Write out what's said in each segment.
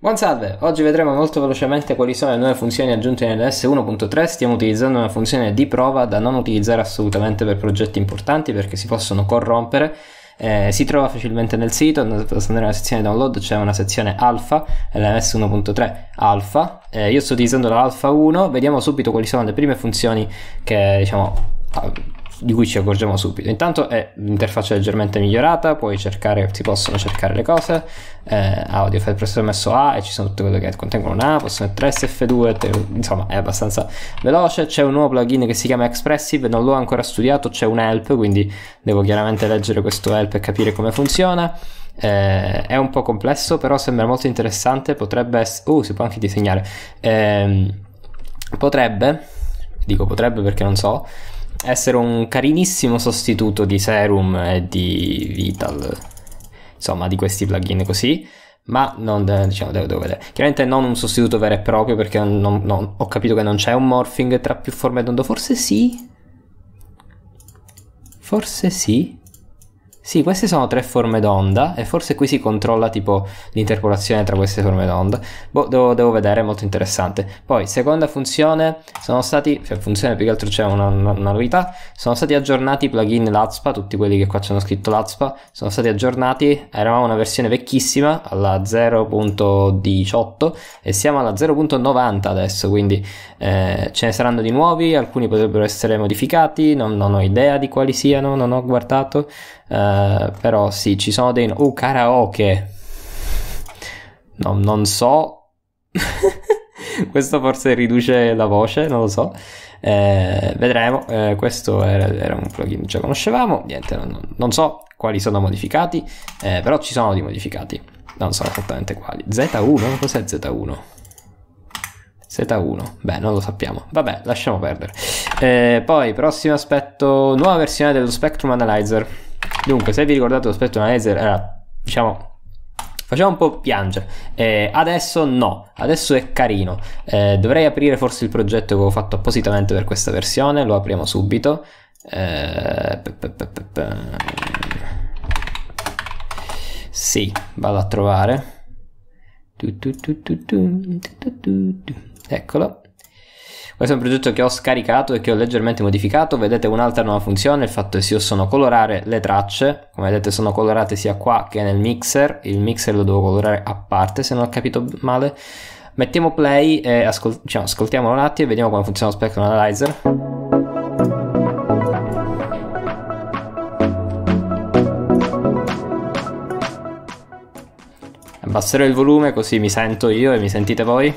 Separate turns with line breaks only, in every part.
Buon salve! Oggi vedremo molto velocemente quali sono le nuove funzioni aggiunte nell'S 1.3. Stiamo utilizzando una funzione di prova da non utilizzare assolutamente per progetti importanti perché si possono corrompere. Eh, si trova facilmente nel sito, andate nella sezione download c'è una sezione alfa, LMS 1.3 alfa. Eh, io sto utilizzando l'alfa 1, vediamo subito quali sono le prime funzioni che diciamo di cui ci accorgiamo subito. Intanto è l'interfaccia leggermente migliorata, puoi cercare, si possono cercare le cose, eh, audio file presso messo A e ci sono tutte quelle che contengono un A, possono essere SF2, insomma è abbastanza veloce. C'è un nuovo plugin che si chiama Expressive, non l'ho ancora studiato, c'è un help, quindi devo chiaramente leggere questo help e capire come funziona. Eh, è un po' complesso, però sembra molto interessante. Potrebbe essere. Uh, si può anche disegnare. Eh, potrebbe, dico potrebbe perché non so essere un carinissimo sostituto di Serum e di Vital, insomma di questi plugin così, ma non diciamo devo, devo vedere. Chiaramente non un sostituto vero e proprio perché non, non, ho capito che non c'è un morphing tra più forme d'onda, forse sì. Forse sì. Sì, queste sono tre forme d'onda e forse qui si controlla tipo l'interpolazione tra queste forme d'onda. Boh, devo, devo, vedere, è molto interessante. Poi, seconda funzione, sono stati, cioè funzione più che altro c'è una, una, una, novità, sono stati aggiornati i plugin Lazpa, tutti quelli che qua ci hanno scritto Lazpa, sono stati aggiornati, eravamo una versione vecchissima alla 0.18 e siamo alla 0.90 adesso, quindi eh, ce ne saranno di nuovi, alcuni potrebbero essere modificati, non, non ho idea di quali siano, non ho guardato. Eh, però sì, ci sono dei... Oh, karaoke! No, non so... questo forse riduce la voce, non lo so. Eh, vedremo, eh, questo era, era, un plugin che già conoscevamo, niente, non, non so quali sono modificati, eh, però ci sono di modificati, non so esattamente quali. Z1, cos'è Z1? Z1, beh, non lo sappiamo. Vabbè, lasciamo perdere. Eh, poi, prossimo aspetto, nuova versione dello Spectrum Analyzer. Dunque, se vi ricordate lo Spectrum Analyzer era, diciamo, faceva un po' piangere. Eh, adesso no, adesso è carino. Eh, dovrei aprire forse il progetto che ho fatto appositamente per questa versione, lo apriamo subito. Eh, sì, vado a trovare. eccolo. Questo è un progetto che ho scaricato e che ho leggermente modificato, vedete un'altra nuova funzione, il fatto è che io sono colorare le tracce, come vedete sono colorate sia qua che nel mixer, il mixer lo devo colorare a parte se non ho capito male. Mettiamo play e ascol cioè, ascoltiamolo un attimo e vediamo come funziona lo Spectrum Analyzer. abbasserò il volume così mi sento io e mi sentite voi.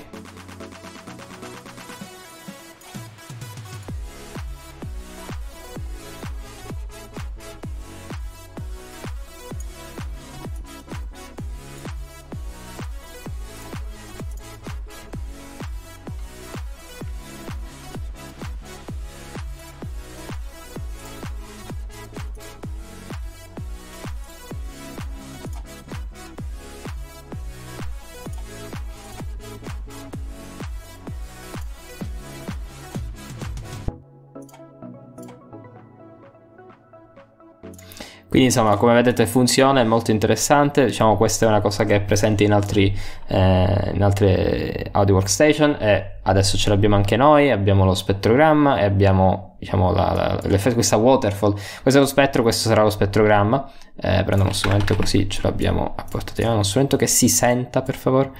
Quindi insomma come vedete funziona, è molto interessante, diciamo questa è una cosa che è presente in, altri, eh, in altre audio workstation e adesso ce l'abbiamo anche noi, abbiamo lo spettrogramma e abbiamo diciamo, la, la, questa waterfall, questo è lo spettro, questo sarà lo spettrogramma, eh, prendo uno strumento così ce l'abbiamo a portata di mano, uno strumento che si senta per favore,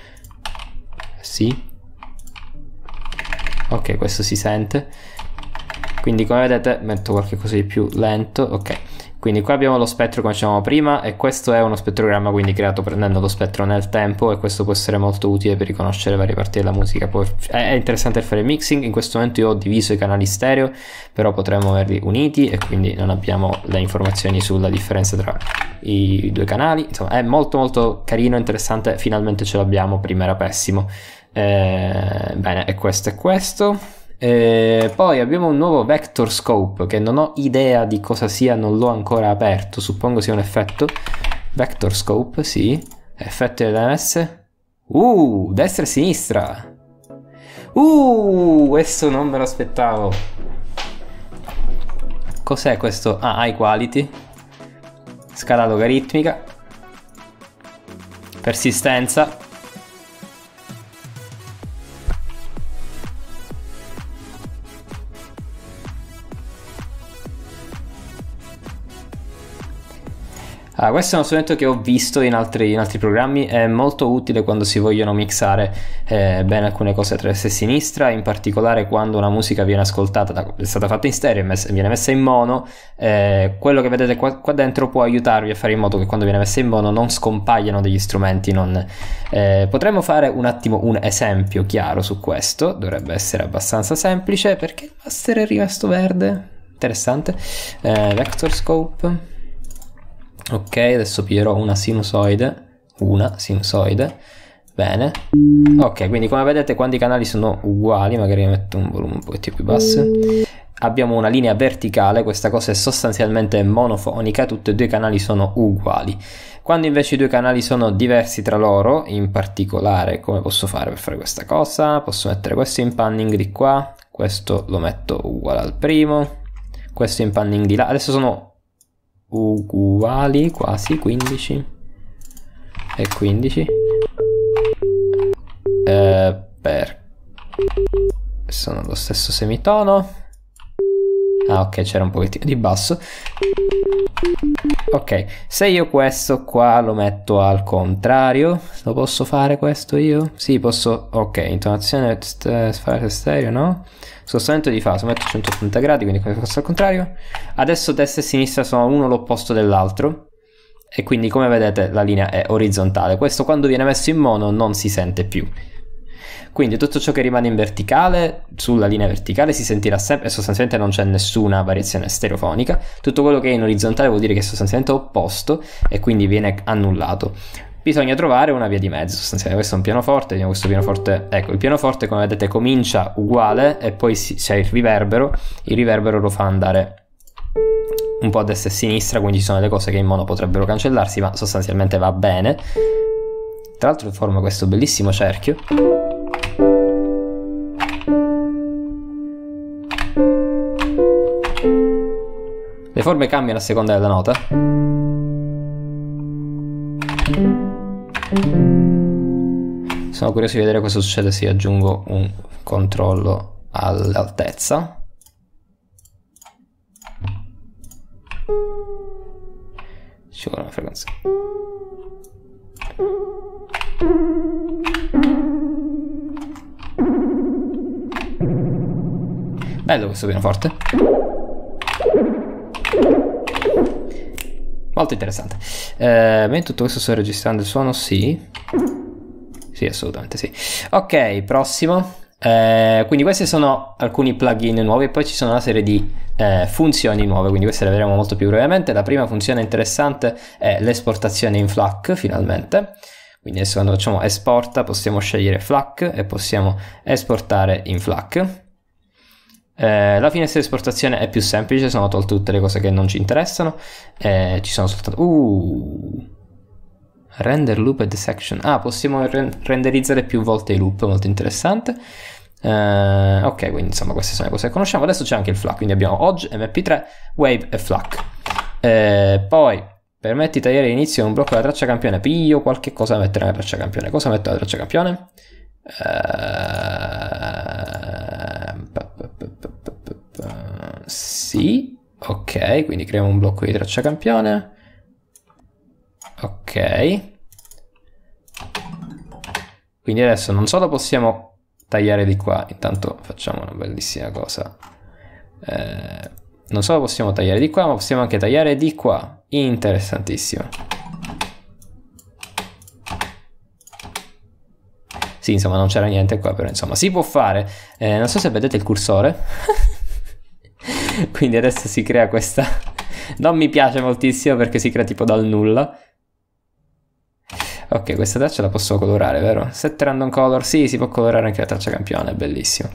sì, ok questo si sente, quindi come vedete metto qualche cosa di più lento, ok. Quindi qua abbiamo lo spettro come dicevamo prima e questo è uno spettrogramma quindi creato prendendo lo spettro nel tempo e questo può essere molto utile per riconoscere varie parti della musica. Poi è interessante fare il mixing, in questo momento io ho diviso i canali stereo, però potremmo averli uniti e quindi non abbiamo le informazioni sulla differenza tra i due canali. Insomma è molto molto carino, interessante, finalmente ce l'abbiamo, prima era pessimo. Eh, bene, e questo è questo. Eh, poi abbiamo un nuovo vector scope che non ho idea di cosa sia, non l'ho ancora aperto, suppongo sia un effetto. Vector scope, sì. Effetto LMS. Uh, destra e sinistra. Uh, questo non me lo aspettavo. Cos'è questo? Ah, high quality. Scala logaritmica. Persistenza. Allora, questo è uno strumento che ho visto in altri, in altri, programmi, è molto utile quando si vogliono mixare eh, bene alcune cose tra destra e sinistra, in particolare quando una musica viene ascoltata, da, è stata fatta in stereo e viene messa in mono, eh, quello che vedete qua, qua, dentro può aiutarvi a fare in modo che quando viene messa in mono non scompaiano degli strumenti. Non, eh, potremmo fare un attimo un esempio chiaro su questo, dovrebbe essere abbastanza semplice, perché il master è rimasto verde? Interessante. Eh, vector scope ok adesso piglierò una sinusoide una sinusoide bene ok quindi come vedete quando i canali sono uguali magari metto un volume un pochettino più basso abbiamo una linea verticale questa cosa è sostanzialmente monofonica tutti e due i canali sono uguali quando invece i due canali sono diversi tra loro in particolare come posso fare per fare questa cosa posso mettere questo in panning di qua questo lo metto uguale al primo questo in panning di là adesso sono uguali quasi 15 e 15 eh, per sono lo stesso semitono ah ok c'era un pochettino di basso Ok, se io questo qua lo metto al contrario, lo posso fare questo io? Sì, posso... Ok, intonazione fare stereo, no? Spostamento di fase, metto 180 gradi, quindi questo al contrario. Adesso destra e sinistra sono uno l'opposto dell'altro. E quindi come vedete la linea è orizzontale. Questo quando viene messo in mono non si sente più. Quindi tutto ciò che rimane in verticale, sulla linea verticale, si sentirà sempre e sostanzialmente non c'è nessuna variazione stereofonica. Tutto quello che è in orizzontale vuol dire che è sostanzialmente opposto e quindi viene annullato. Bisogna trovare una via di mezzo, sostanzialmente questo è un pianoforte, questo pianoforte, ecco, il pianoforte come vedete comincia uguale e poi c'è il riverbero, il riverbero lo fa andare un po' a destra e a sinistra, quindi ci sono le cose che in mono potrebbero cancellarsi, ma sostanzialmente va bene. Tra l'altro forma questo bellissimo cerchio. Le forme cambiano a seconda della nota. Sono curioso di vedere cosa succede se aggiungo un controllo all'altezza. Ci vuole una frequenza. Bello questo pianoforte. molto interessante. Eh, mentre tutto questo sto registrando il suono? Sì. Sì, assolutamente sì. Ok, prossimo. Eh, quindi questi sono alcuni plugin nuovi e poi ci sono una serie di eh, funzioni nuove, quindi queste le vedremo molto più brevemente. La prima funzione interessante è l'esportazione in FLAC, finalmente. Quindi adesso quando facciamo esporta possiamo scegliere FLAC e possiamo esportare in FLAC. Eh, la finestra di esportazione è più semplice, sono tolte tutte le cose che non ci interessano. Eh, ci sono soltanto... Uh, render looped section. Ah, possiamo re- renderizzare più volte i loop, molto interessante. Eh, ok, quindi insomma queste sono le cose che conosciamo. Adesso c'è anche il FLAC, quindi abbiamo OG, MP3, Wave e FLAC. Eh, poi permetti di tagliare all'inizio un blocco della traccia campione. Piglio qualche cosa da mettere nella traccia campione. Cosa metto nella traccia campione? Eh sì, ok, quindi creiamo un blocco di traccia campione. Ok. Quindi adesso non solo possiamo tagliare di qua, intanto facciamo una bellissima cosa. Eh, non solo possiamo tagliare di qua, ma possiamo anche tagliare di qua. Interessantissimo. Sì, insomma, non c'era niente qua, però insomma, si può fare. Eh, non so se vedete il cursore. Quindi adesso si crea questa... Non mi piace moltissimo perché si crea tipo dal nulla. Ok, questa traccia la posso colorare, vero? Set random color, sì, si può colorare anche la traccia campione, bellissimo.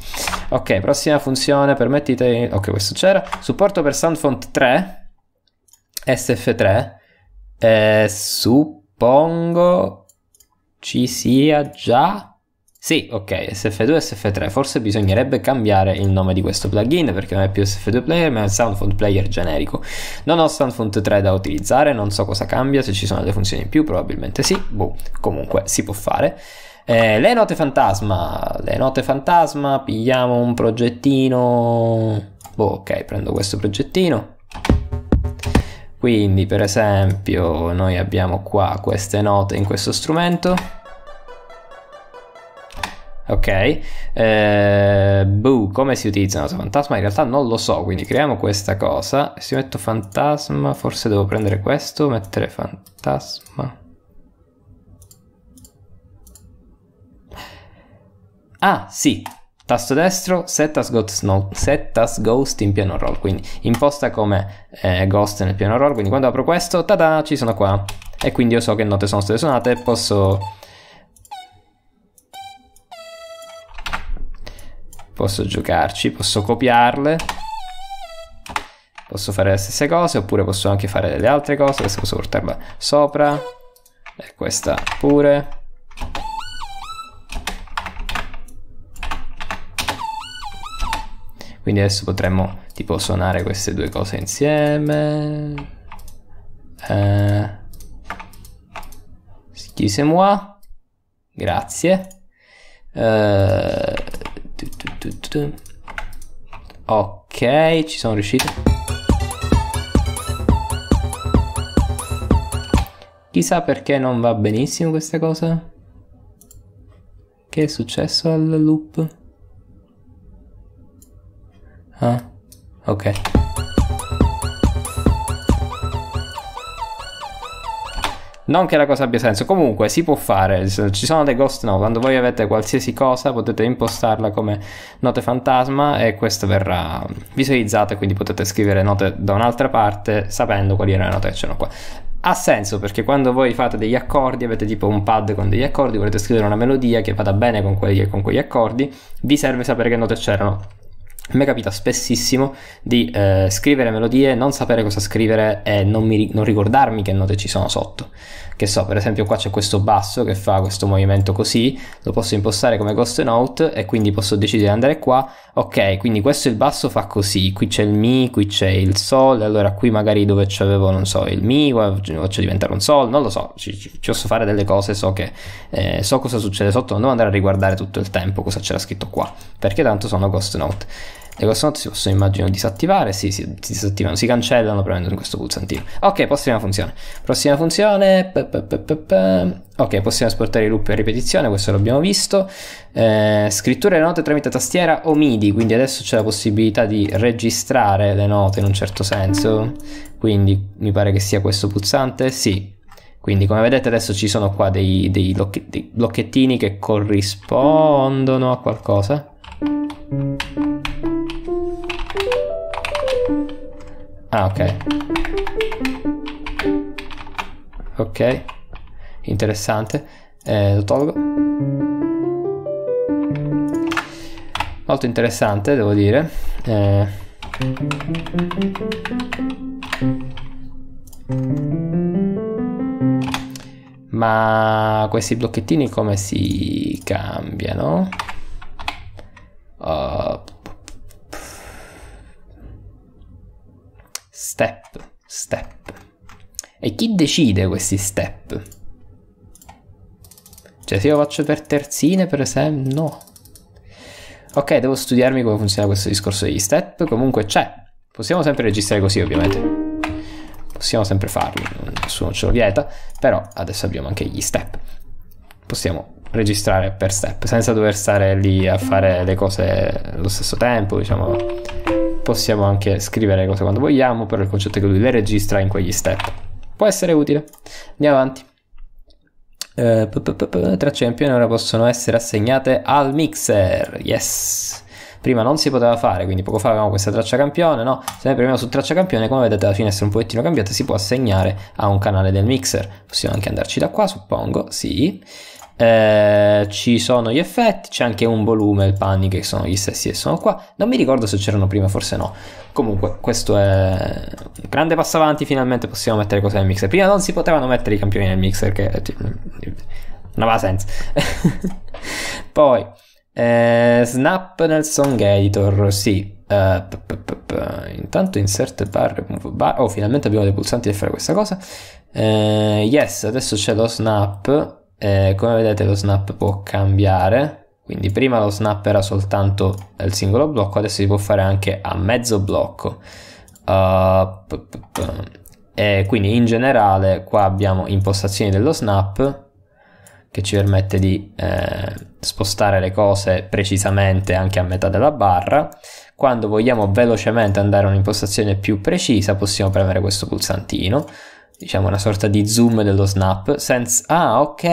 Ok, prossima funzione, permettete... Ok, questo c'era. Supporto per sound 3, SF3. Eh, suppongo ci sia già sì, ok, SF2 e SF3, forse bisognerebbe cambiare il nome di questo plugin perché non è più SF2 Player ma è Soundfont Player generico. Non ho Soundfont 3 da utilizzare, non so cosa cambia, se ci sono delle funzioni in più probabilmente sì, boh, comunque si può fare. Eh, le note fantasma, le note fantasma, pigliamo un progettino, boh ok, prendo questo progettino. Quindi per esempio noi abbiamo qua queste note in questo strumento ok? Eh, buh, come si utilizza la fantasma? In realtà non lo so, quindi creiamo questa cosa. Se io metto fantasma, forse devo prendere questo, mettere fantasma. Ah, sì, tasto destro, set as ghost, no, set as ghost in piano roll, quindi imposta come eh, ghost nel piano roll, quindi quando apro questo, tada, ci sono qua. E quindi io so che note sono state suonate e posso posso giocarci, posso copiarle, posso fare le stesse cose oppure posso anche fare delle altre cose, adesso posso portarla sopra e questa pure. Quindi adesso potremmo tipo suonare queste due cose insieme. Eh, excusez-moi. Grazie. Eh, Ok, ci sono riuscito. Chissà perché non va benissimo questa cosa. Che è successo al loop? Ah, ok. Non che la cosa abbia senso, comunque si può fare, ci sono dei ghost note quando voi avete qualsiasi cosa potete impostarla come note fantasma e questo verrà visualizzato quindi potete scrivere note da un'altra parte sapendo quali erano le note che c'erano qua. Ha senso perché quando voi fate degli accordi, avete tipo un pad con degli accordi, volete scrivere una melodia che vada bene con, quelli, con quegli accordi, vi serve sapere che note c'erano a me capita spessissimo di eh, scrivere melodie, non sapere cosa scrivere e non, mi, non ricordarmi che note ci sono sotto che so per esempio qua c'è questo basso che fa questo movimento così lo posso impostare come ghost note e quindi posso decidere di andare qua ok quindi questo il basso fa così qui c'è il mi qui c'è il sol allora qui magari dove c'avevo non so il mi lo faccio diventare un sol non lo so ci, ci, ci posso fare delle cose so che eh, so cosa succede sotto non devo andare a riguardare tutto il tempo cosa c'era scritto qua perché tanto sono ghost note le consonanti si possono immagino disattivare, sì, si, si disattivano, si cancellano premendo in questo pulsantino. Ok, prossima funzione. Prossima funzione... P -p -p -p -p. ok, possiamo esportare i loop a ripetizione, questo l'abbiamo visto. Eh, scrittura delle note tramite tastiera o MIDI, quindi adesso c'è la possibilità di registrare le note in un certo senso. Quindi mi pare che sia questo pulsante, sì. Quindi come vedete adesso ci sono qua dei, dei, blocchettini che corrispondono a qualcosa Ah, ok. Ok. Interessante. Eh, lo tolgo. Molto interessante, devo dire. Eh. Ma questi blocchettini come si cambiano? Uh, step, step. E chi decide questi step? Cioè se io faccio per terzine per esempio, no. Ok, devo studiarmi come funziona questo discorso degli step, comunque c'è. Possiamo sempre registrare così ovviamente. Possiamo sempre farlo, nessuno ce lo vieta, però adesso abbiamo anche gli step. Possiamo registrare per step senza dover stare lì a fare le cose allo stesso tempo, diciamo possiamo anche scrivere le cose quando vogliamo, però il concetto è che lui le registra in quegli step. Può essere utile. Andiamo avanti. Eh, p- tre champion ora possono essere assegnate al mixer. Yes! prima non si poteva fare, quindi poco fa avevamo questa traccia campione, no? Se noi premiamo su traccia campione, come vedete la finestra è un pochettino cambiata, si può assegnare a un canale del mixer. Possiamo anche andarci da qua, suppongo, sì. Eh, ci sono gli effetti, c'è anche un volume, il panni che sono gli stessi che sono qua. Non mi ricordo se c'erano prima, forse no. Comunque, questo è un grande passo avanti. Finalmente possiamo mettere cose nel mixer. Prima non si potevano mettere i campioni nel mixer, che eh, non aveva senso. Poi, eh, snap nel song editor, sì. Eh, p- p- p- intanto insert bar, bar. Oh, finalmente abbiamo dei pulsanti per fare questa cosa. Eh, yes, adesso c'è lo snap eh, come vedete lo snap può cambiare quindi prima lo snap era soltanto il singolo blocco adesso si può fare anche a mezzo blocco uh, quindi in generale qua abbiamo impostazioni dello snap che ci permette di eh, spostare le cose precisamente anche a metà della barra quando vogliamo velocemente andare a un'impostazione più precisa possiamo premere questo pulsantino diciamo una sorta di zoom dello snap senza ah ok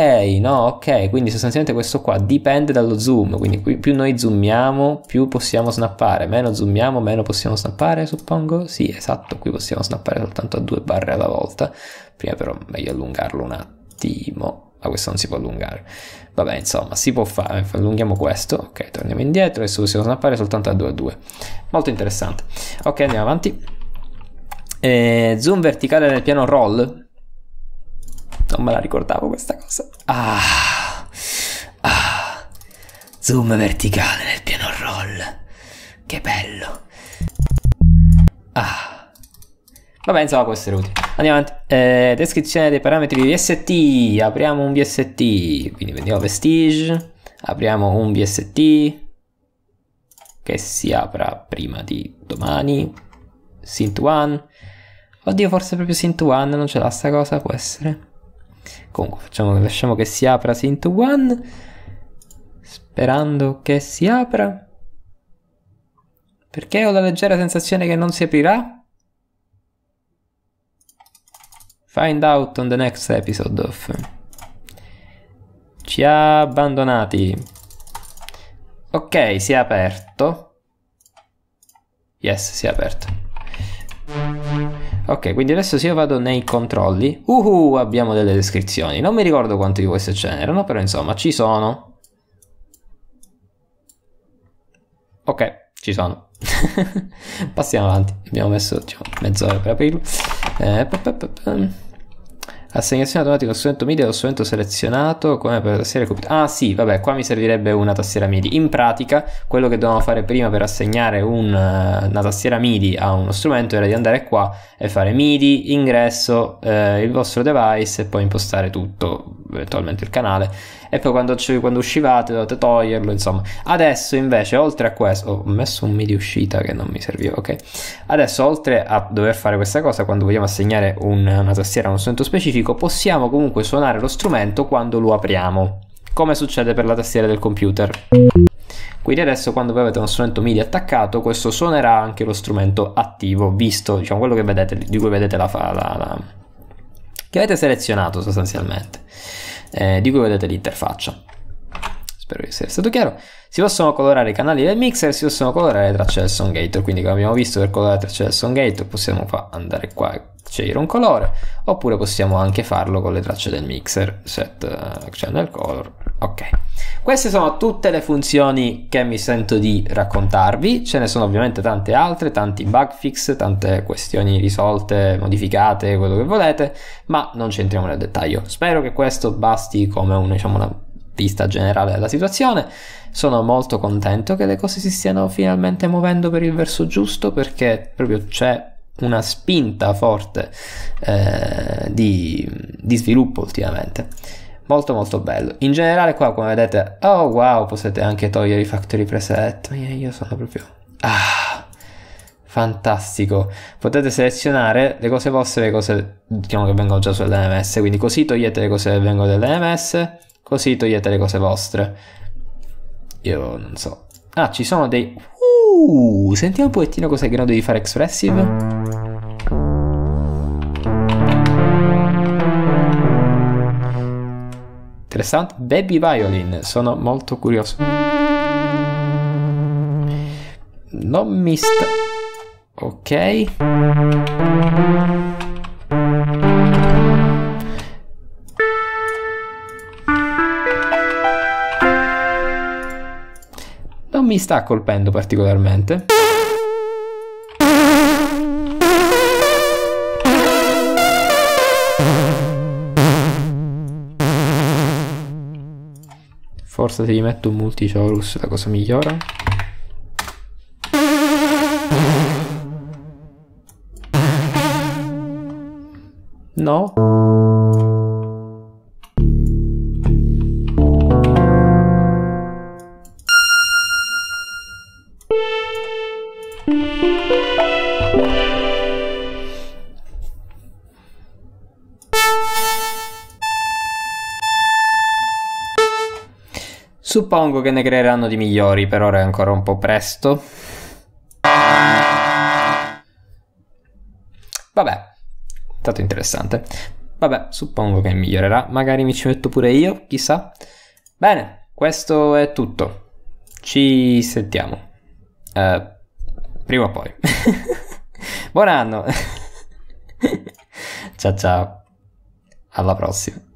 no ok quindi sostanzialmente questo qua dipende dallo zoom quindi qui, più noi zoomiamo più possiamo snappare meno zoomiamo meno possiamo snappare suppongo sì esatto qui possiamo snappare soltanto a due barre alla volta prima però meglio allungarlo un attimo ma questo non si può allungare vabbè insomma si può fare eh, allunghiamo questo ok torniamo indietro adesso possiamo snappare soltanto a 2 a 2 molto interessante ok andiamo avanti eh, zoom verticale nel piano roll. Non me la ricordavo questa cosa. Ah, ah, zoom verticale nel piano roll. Che bello. Ah. Vabbè, insomma, questo era utile. Andiamo avanti. Eh, descrizione dei parametri di VST. Apriamo un VST. Quindi prendiamo Vestige. Apriamo un VST. Che si apra prima di domani. Synth 1 Oddio, forse proprio Sint One non ce l'ha sta cosa, può essere. Comunque, facciamo, lasciamo che si apra Sint One. Sperando che si apra. Perché ho la leggera sensazione che non si aprirà? Find out on the next episode of... Ci ha abbandonati. Ok, si è aperto. Yes, si è aperto. Ok, quindi adesso se io vado nei controlli, uhu, abbiamo delle descrizioni. Non mi ricordo quanto di queste ce n'erano, però insomma ci sono. Ok, ci sono. Passiamo avanti. Abbiamo messo diciamo, mezz'ora per aprirlo. Eh, Assegnazione automatica allo strumento MIDI allo strumento selezionato come per tastiera computer. Ah sì, vabbè, qua mi servirebbe una tastiera MIDI. In pratica, quello che dovevamo fare prima per assegnare un, eh, una tastiera MIDI a uno strumento era di andare qua e fare MIDI, ingresso, eh, il vostro device e poi impostare tutto eventualmente il canale e poi quando, quando uscivate dovete toglierlo insomma adesso invece oltre a questo ho messo un media uscita che non mi serviva ok adesso oltre a dover fare questa cosa quando vogliamo assegnare un, una tastiera a uno strumento specifico possiamo comunque suonare lo strumento quando lo apriamo come succede per la tastiera del computer quindi adesso quando voi avete uno strumento MIDI attaccato, questo suonerà anche lo strumento attivo, visto diciamo, quello vedete, di cui vedete la, la, la, che avete selezionato sostanzialmente, eh, di cui vedete l'interfaccia. Spero di essere stato chiaro. Si possono colorare i canali del mixer, si possono colorare le tracce del Songator, quindi come abbiamo visto per colorare le tracce del Songator possiamo andare qua e scegliere un colore, oppure possiamo anche farlo con le tracce del mixer, set uh, eh, channel color, Ok, queste sono tutte le funzioni che mi sento di raccontarvi, ce ne sono ovviamente tante altre, tanti bug fix, tante questioni risolte, modificate, quello che volete, ma non ci entriamo nel dettaglio. Spero che questo basti come un, diciamo, una vista generale della situazione. Sono molto contento che le cose si stiano finalmente muovendo per il verso giusto perché proprio c'è una spinta forte eh, di, di sviluppo ultimamente molto molto bello in generale qua come vedete oh wow potete anche togliere i factory preset eh, io sono proprio ah fantastico potete selezionare le cose vostre le cose diciamo che vengono già sull'MS quindi così togliete le cose che vengono dell'MS così togliete le cose vostre io non so ah ci sono dei uh, sentiamo un pochettino cosa è in grado di fare Expressive Interessante. Baby Violin, sono molto curioso. Non mi sta... Ok. Non mi sta colpendo particolarmente. forza se gli metto un multichorus la cosa migliora no Suppongo che ne creeranno di migliori, per ora è ancora un po' presto. Vabbè, stato interessante. Vabbè, suppongo che migliorerà, magari mi ci metto pure io, chissà. Bene, questo è tutto. Ci sentiamo. Eh, prima o poi. Buon anno. ciao ciao. Alla prossima.